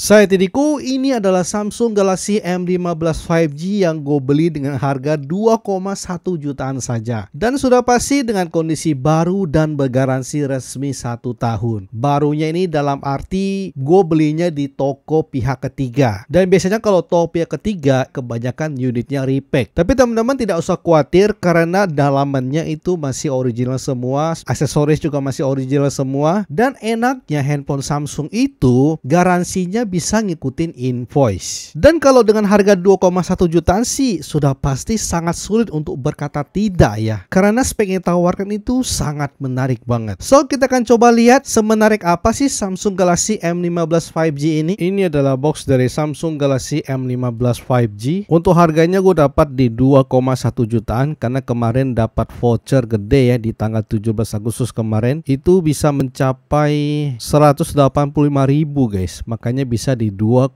Saya Tidiku, ini adalah Samsung Galaxy M15 5G yang gue beli dengan harga 2,1 jutaan saja. Dan sudah pasti dengan kondisi baru dan bergaransi resmi 1 tahun. Barunya ini dalam arti gue belinya di toko pihak ketiga. Dan biasanya kalau toko pihak ketiga, kebanyakan unitnya repack. Tapi teman-teman tidak usah khawatir karena dalamannya itu masih original semua, aksesoris juga masih original semua. Dan enaknya handphone Samsung itu garansinya bisa ngikutin invoice. Dan kalau dengan harga 2,1 jutaan sih sudah pasti sangat sulit untuk berkata tidak ya. Karena spek yang tawarkan itu sangat menarik banget. So kita akan coba lihat semenarik apa sih Samsung Galaxy M15 5G ini. Ini adalah box dari Samsung Galaxy M15 5G. Untuk harganya gue dapat di 2,1 jutaan karena kemarin dapat voucher gede ya di tanggal 17 Agustus kemarin. Itu bisa mencapai 185 ribu guys. Makanya bisa bisa di 2,1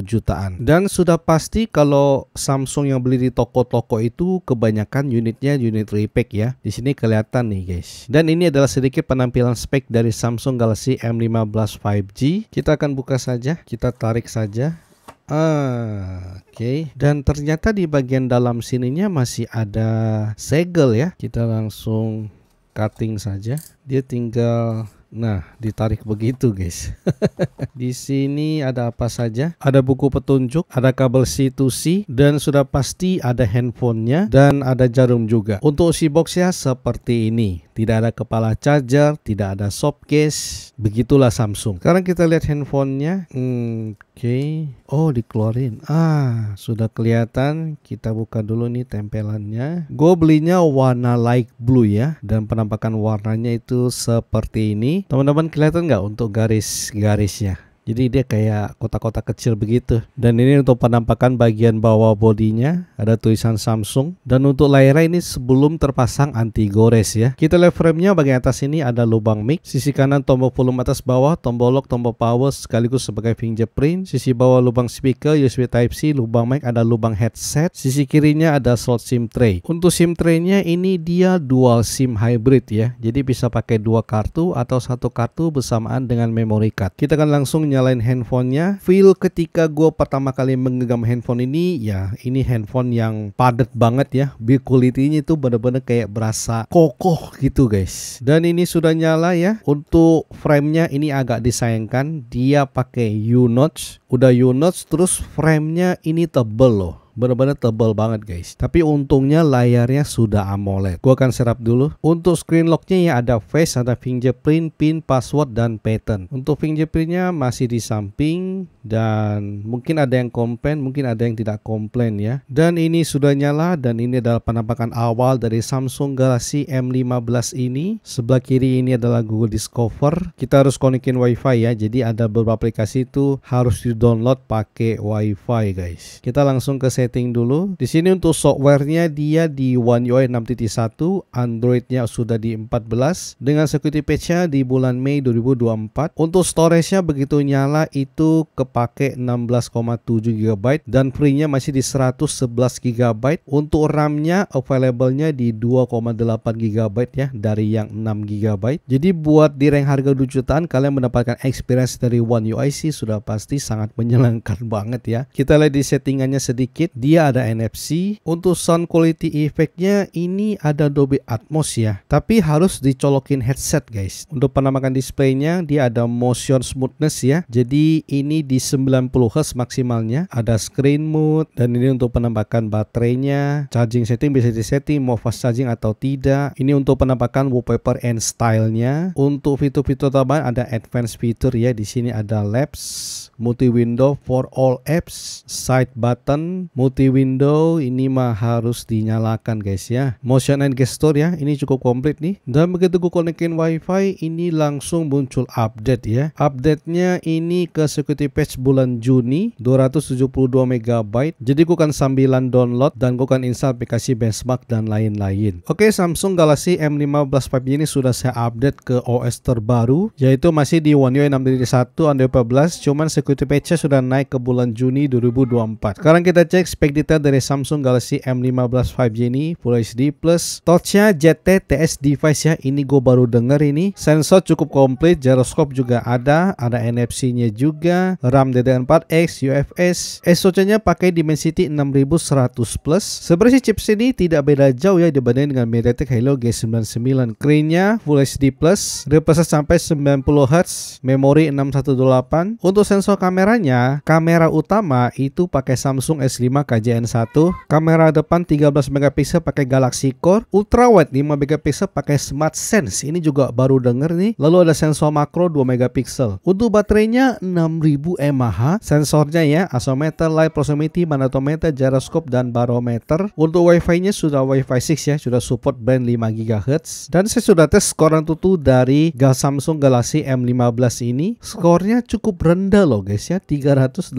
jutaan. Dan sudah pasti kalau Samsung yang beli di toko-toko itu kebanyakan unitnya unit repack ya. Di sini kelihatan nih guys. Dan ini adalah sedikit penampilan spek dari Samsung Galaxy M15 5G. Kita akan buka saja, kita tarik saja. Ah, oke. Okay. Dan ternyata di bagian dalam sininya masih ada segel ya. Kita langsung cutting saja. Dia tinggal Nah, ditarik begitu, guys. di sini ada apa saja? Ada buku petunjuk, ada kabel C2C, dan sudah pasti ada handphonenya dan ada jarum juga. Untuk si boxnya seperti ini. Tidak ada kepala charger, tidak ada soft case. Begitulah Samsung. Sekarang kita lihat handphonenya. Hmm, Oke. Oh, dikeluarin. Ah, sudah kelihatan. Kita buka dulu nih tempelannya. Gue belinya warna light blue ya. Dan penampakan warnanya itu seperti ini. Teman-teman kelihatan nggak untuk garis-garisnya? Jadi dia kayak kotak-kotak kecil begitu. Dan ini untuk penampakan bagian bawah bodinya ada tulisan Samsung dan untuk layarnya ini sebelum terpasang anti gores ya. Kita lihat frame-nya bagian atas ini ada lubang mic, sisi kanan tombol volume atas bawah, tombol lock, tombol power sekaligus sebagai fingerprint, sisi bawah lubang speaker USB Type C, lubang mic ada lubang headset, sisi kirinya ada slot SIM tray. Untuk SIM tray-nya ini dia dual SIM hybrid ya. Jadi bisa pakai dua kartu atau satu kartu bersamaan dengan memory card. Kita akan langsung nyalain handphonenya feel ketika gue pertama kali menggenggam handphone ini ya ini handphone yang padat banget ya build quality-nya itu bener-bener kayak berasa kokoh gitu guys dan ini sudah nyala ya untuk framenya ini agak disayangkan dia pakai U-notch udah U-notch terus framenya ini tebel loh Benar-benar tebal banget guys. Tapi untungnya layarnya sudah AMOLED. Gua akan serap dulu. Untuk screen locknya ya ada face, ada fingerprint, pin, password, dan pattern. Untuk fingerprintnya masih di samping dan mungkin ada yang komplain, mungkin ada yang tidak komplain ya. Dan ini sudah nyala dan ini adalah penampakan awal dari Samsung Galaxy M15 ini. Sebelah kiri ini adalah Google Discover. Kita harus konekin WiFi ya. Jadi ada beberapa aplikasi itu harus di-download pakai WiFi guys. Kita langsung ke setting setting dulu. Di sini untuk softwarenya dia di One UI 6.1, Androidnya sudah di 14 dengan security patchnya di bulan Mei 2024. Untuk storage-nya begitu nyala itu kepake 16,7 GB dan free-nya masih di 111 GB. Untuk RAM-nya available-nya di 2,8 GB ya dari yang 6 GB. Jadi buat di rank harga 2 jutaan kalian mendapatkan experience dari One UI sih sudah pasti sangat menyenangkan banget ya. Kita lihat di settingannya sedikit dia ada NFC. Untuk sound quality efeknya ini ada Dolby Atmos ya. Tapi harus dicolokin headset guys. Untuk penamakan displaynya dia ada motion smoothness ya. Jadi ini di 90 Hz maksimalnya. Ada screen mode dan ini untuk penampakan baterainya. Charging setting bisa disetting mau fast charging atau tidak. Ini untuk penampakan wallpaper and stylenya. Untuk fitur-fitur tambahan ada advanced fitur ya. Di sini ada labs, multi window for all apps, side button, multi window ini mah harus dinyalakan guys ya motion and gesture ya ini cukup komplit nih dan begitu gue konekin wifi ini langsung muncul update ya update-nya ini ke security patch bulan Juni 272 MB jadi gue kan sambilan download dan gue kan install aplikasi benchmark dan lain-lain oke Samsung Galaxy M15 5G ini sudah saya update ke OS terbaru yaitu masih di One UI 6.1 Android 14 cuman security patch sudah naik ke bulan Juni 2024 sekarang kita cek spek detail dari Samsung Galaxy M15 5G ini Full HD Plus touchnya JTTS device ya ini gue baru denger ini sensor cukup komplit gyroscope juga ada ada NFC nya juga RAM DDR4X UFS SoC nya pakai Dimensity 6100 Plus sebenarnya chips ini tidak beda jauh ya dibanding dengan MediaTek Helio G99 Screen nya Full HD Plus refresh sampai 90Hz memori 618 untuk sensor kameranya kamera utama itu pakai Samsung S5 KJN 1, kamera depan 13 megapiksel pakai Galaxy Core, ultra 5 megapiksel pakai Smart Sense. Ini juga baru denger nih. Lalu ada sensor makro 2 megapiksel. Untuk baterainya 6000 mAh, sensornya ya, asometer, light proximity, manometer, gyroscope dan barometer. Untuk Wi-Fi-nya sudah Wi-Fi 6 ya, sudah support band 5 GHz dan saya sudah tes skoran tutu dari Samsung Galaxy M15 ini. Skornya cukup rendah loh guys ya, 389.000.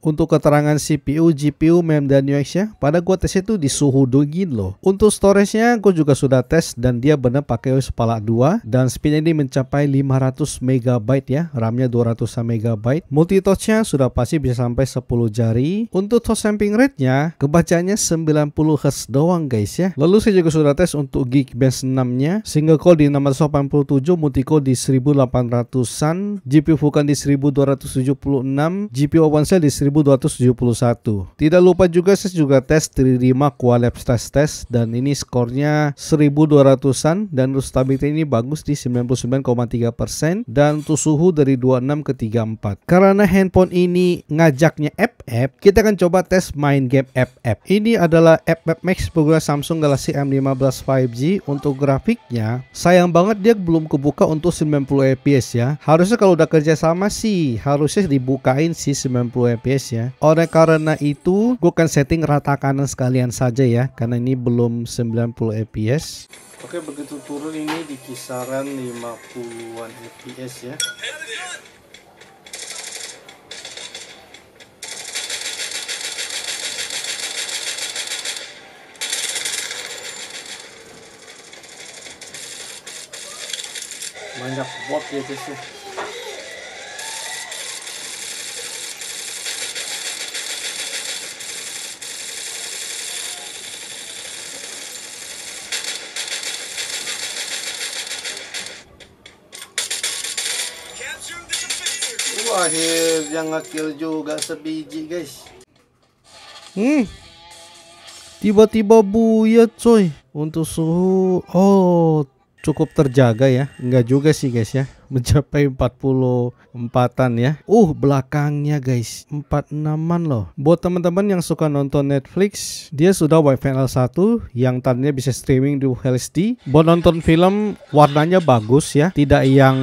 Untuk keterangan si CPU, GPU, mem dan UX-nya, pada gua tes itu di suhu dingin loh. Untuk storage-nya gua juga sudah tes dan dia benar pakai OS Pala 2 dan speed ini mencapai 500 MB ya, RAM-nya 200 MB. Multi touch-nya sudah pasti bisa sampai 10 jari. Untuk touch sampling rate-nya kebacanya 90 Hz doang guys ya. Lalu saya juga sudah tes untuk Geekbench 6-nya, single core di 687, multi core di 1800-an, GPU Vulkan di 1276, GPU Cell di 1271 tidak lupa juga saya juga tes 3D Mark Qualab stress test dan ini skornya 1200-an dan stability ini bagus di 99,3% dan untuk suhu dari 26 ke 34. Karena handphone ini ngajaknya app-app, kita akan coba tes main game app-app. Ini adalah app-app Max pengguna Samsung Galaxy M15 5G untuk grafiknya. Sayang banget dia belum kebuka untuk 90 fps ya. Harusnya kalau udah kerja sama sih harusnya dibukain sih 90 fps ya. Oleh karena karena itu gue akan setting rata kanan sekalian saja ya karena ini belum 90 fps oke begitu turun ini di kisaran 50an fps ya banyak bot ya guys Akhir yang ngekill juga sebiji guys hmm tiba-tiba buyat coy untuk suhu oh cukup terjaga ya enggak juga sih guys ya mencapai 44-an ya. Uh, belakangnya guys, 46-an loh. Buat teman-teman yang suka nonton Netflix, dia sudah Wi-Fi L1 yang tadinya bisa streaming di HD. Buat nonton film warnanya bagus ya, tidak yang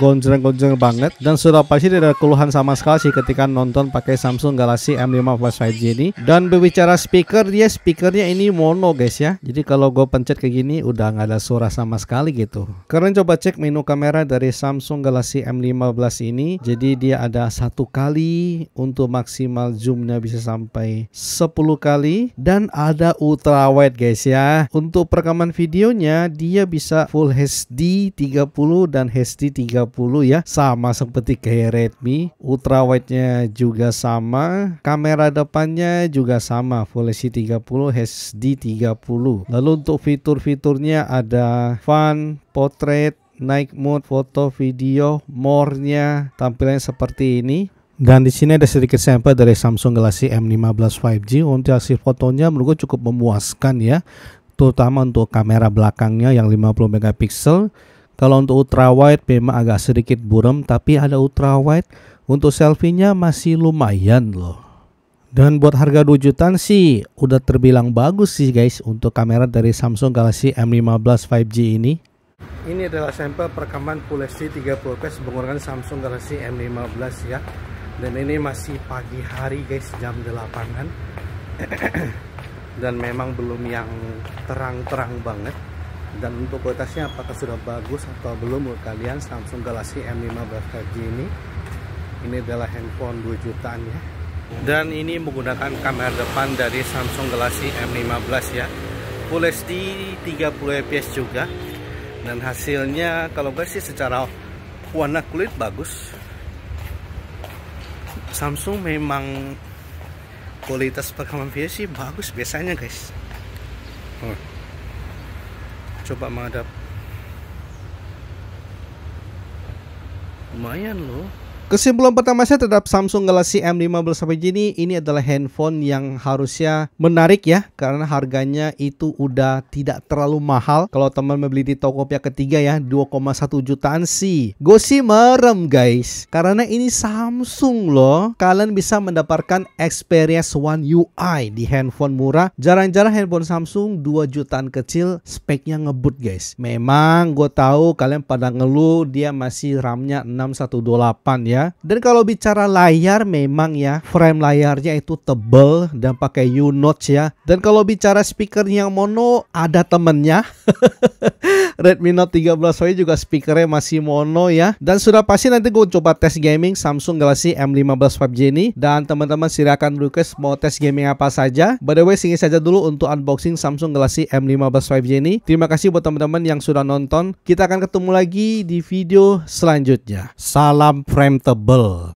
gonjreng-gonjreng banget dan sudah pasti tidak ada keluhan sama sekali sih ketika nonton pakai Samsung Galaxy M5 Plus 5G ini. Dan berbicara speaker, dia speakernya ini mono guys ya. Jadi kalau gue pencet kayak gini udah nggak ada suara sama sekali gitu. Kalian coba cek menu kamera dari Samsung Samsung Galaxy M15 ini. Jadi dia ada satu kali untuk maksimal zoomnya bisa sampai 10 kali dan ada ultra wide guys ya. Untuk perekaman videonya dia bisa full HD 30 dan HD 30 ya sama seperti kayak Redmi. Ultra wide-nya juga sama, kamera depannya juga sama full HD 30 HD 30. Lalu untuk fitur-fiturnya ada fun, portrait, naik mode foto video more-nya tampilannya seperti ini dan di sini ada sedikit sampel dari Samsung Galaxy M15 5G untuk hasil fotonya menurut cukup memuaskan ya terutama untuk kamera belakangnya yang 50 megapiksel kalau untuk ultrawide memang agak sedikit buram tapi ada ultrawide untuk selfie-nya masih lumayan loh dan buat harga 2 jutaan sih udah terbilang bagus sih guys untuk kamera dari Samsung Galaxy M15 5G ini ini adalah sampel perekaman Full HD 30 fps menggunakan Samsung Galaxy M15 ya. Dan ini masih pagi hari guys, jam 8-an. Kan? Dan memang belum yang terang-terang banget. Dan untuk kualitasnya apakah sudah bagus atau belum menurut kalian Samsung Galaxy M15 5G ini. Ini adalah handphone 2 jutaan ya. Dan ini menggunakan kamera depan dari Samsung Galaxy M15 ya. Full HD 30 fps juga dan hasilnya kalau gue sih secara warna kulit bagus Samsung memang kualitas perekaman video sih bagus biasanya guys hmm. coba menghadap lumayan loh Kesimpulan pertama saya terhadap Samsung Galaxy M15 sampai ini, ini adalah handphone yang harusnya menarik ya, karena harganya itu udah tidak terlalu mahal. Kalau teman membeli di toko pihak ketiga ya, 2,1 jutaan sih. Gue sih merem guys, karena ini Samsung loh. Kalian bisa mendapatkan Experience One UI di handphone murah. Jarang-jarang handphone Samsung 2 jutaan kecil, speknya ngebut guys. Memang gue tahu kalian pada ngeluh dia masih RAM-nya 6128 ya ya. Dan kalau bicara layar memang ya frame layarnya itu tebel dan pakai U notch ya. Dan kalau bicara speaker yang mono ada temennya Redmi Note 13 Pro juga speakernya masih mono ya. Dan sudah pasti nanti gue coba tes gaming Samsung Galaxy M15 5G ini. Dan teman-teman silakan request mau tes gaming apa saja. By the way, sini saja dulu untuk unboxing Samsung Galaxy M15 5G ini. Terima kasih buat teman-teman yang sudah nonton. Kita akan ketemu lagi di video selanjutnya. Salam frame table